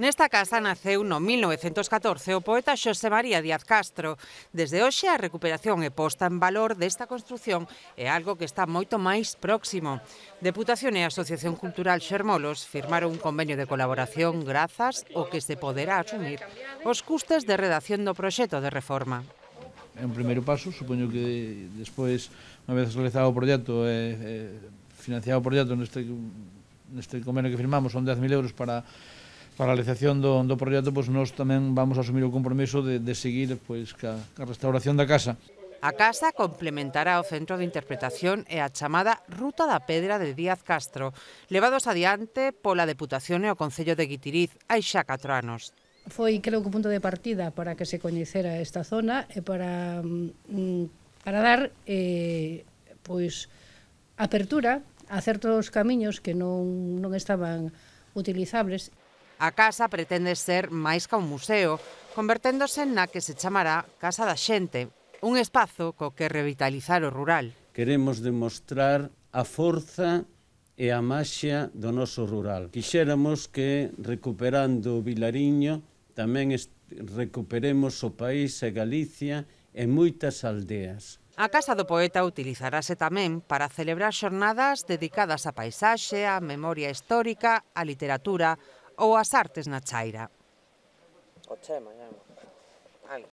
Nesta casa naceu no 1914 o poeta Xosé María Díaz Castro. Desde hoxe a recuperación e posta en valor desta construción é algo que está moito máis próximo. Deputación e Asociación Cultural Xermolos firmaron un convenio de colaboración grazas ao que se poderá asumir os custes de redacción do proxecto de reforma. É un primeiro paso, supoño que despois, unha vez realizado o proxecto e financiado o proxecto neste, neste convenio que firmamos, son 10.000 euros para paralización do, do proxecto, pois nós tamén vamos a asumir o compromiso de, de seguir pois, ca, ca restauración da casa. A casa complementará o Centro de Interpretación e a chamada Ruta da Pedra de Díaz Castro, levados adiante pola Deputación e o Concello de Guitiriz hai xa 4 anos. Foi, creo que, o punto de partida para que se coñecera esta zona e para, mm, para dar eh, pois, apertura a certos camiños que non, non estaban utilizables. A casa pretende ser máis ca un museo, converténdose na que se chamará Casa da Xente, un espazo co que revitalizar o rural. Queremos demostrar a forza e a maxia do noso rural. Quixéramos que, recuperando o Vilariño, tamén recuperemos o país e Galicia e moitas aldeas. A Casa do Poeta utilizarase tamén para celebrar xornadas dedicadas á paisaxe, á memoria histórica, á literatura, ou as artes na Chaira. O Chema, chama.